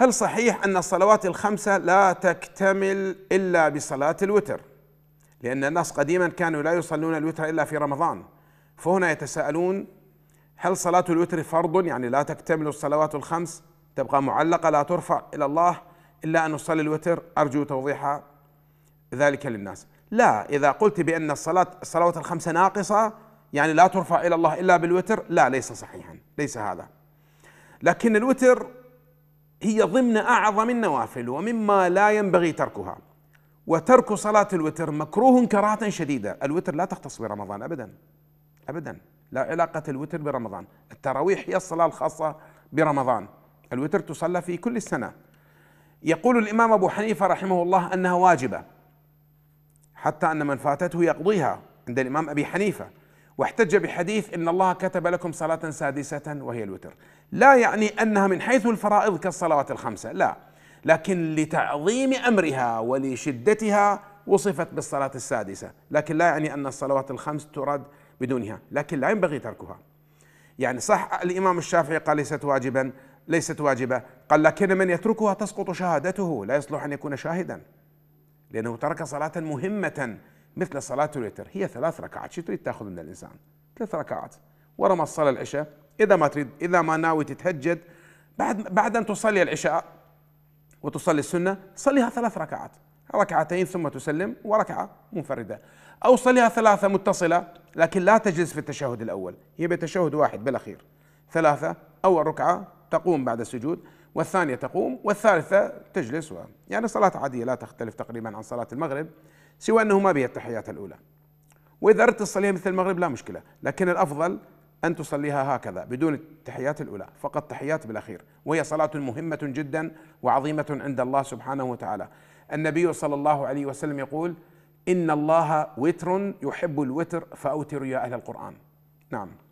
هل صحيح أن الصلوات الخمسة لا تكتمل إلا بصلاة الوتر لأن الناس قديما كانوا لا يصلون الوتر إلا في رمضان فهنا يتساءلون هل صلاة الوتر فرض يعني لا تكتمل الصلوات الخمس تبقى معلقة لا ترفع إلى الله إلا أن نصلي الوتر أرجو توضيح ذلك للناس لا إذا قلت بأن الصلاة الصلوات الخمسة ناقصة يعني لا ترفع إلى الله إلا بالوتر لا ليس صحيحا ليس هذا لكن الوتر هي ضمن أعظم النوافل ومما لا ينبغي تركها وترك صلاة الوتر مكروه كراهة شديدة الوتر لا تختص برمضان أبدا أبدا لا علاقة الوتر برمضان التراويح هي الصلاة الخاصة برمضان الوتر تصلى في كل السنة يقول الإمام أبو حنيفة رحمه الله أنها واجبة حتى أن من فاتته يقضيها عند الإمام أبي حنيفة واحتج بحديث ان الله كتب لكم صلاه سادسه وهي الوتر لا يعني انها من حيث الفرائض كالصلوات الخمسه لا لكن لتعظيم امرها ولشدتها وصفت بالصلاه السادسه لكن لا يعني ان الصلوات الخمس تراد بدونها لكن لا ينبغي تركها يعني صح الامام الشافعي قال ليست واجبا ليست واجبه قال لكن من يتركها تسقط شهادته لا يصلح ان يكون شاهدا لانه ترك صلاه مهمه مثل صلاة الوتر هي ثلاث ركعات شو تريد تاخذ من الإنسان ثلاث ركعات ورا ما تصلي العشاء إذا ما تريد إذا ما ناوي تتهجد بعد بعد أن تصلي العشاء وتصلي السنة صليها ثلاث ركعات ركعتين ثم تسلم وركعة منفردة أو صليها ثلاثة متصلة لكن لا تجلس في التشهد الأول هي بتشهد واحد بالأخير ثلاثة أول ركعة تقوم بعد السجود والثانية تقوم والثالثة تجلس و... يعني صلاة عادية لا تختلف تقريبا عن صلاة المغرب سوى أنه ما بيها التحيات الأولى وإذا أردت تصليها مثل المغرب لا مشكلة لكن الأفضل أن تصليها هكذا بدون التحيات الأولى فقط تحيات بالأخير وهي صلاة مهمة جدا وعظيمة عند الله سبحانه وتعالى النبي صلى الله عليه وسلم يقول إن الله وتر يحب الوتر فأوتروا يا أهل القرآن نعم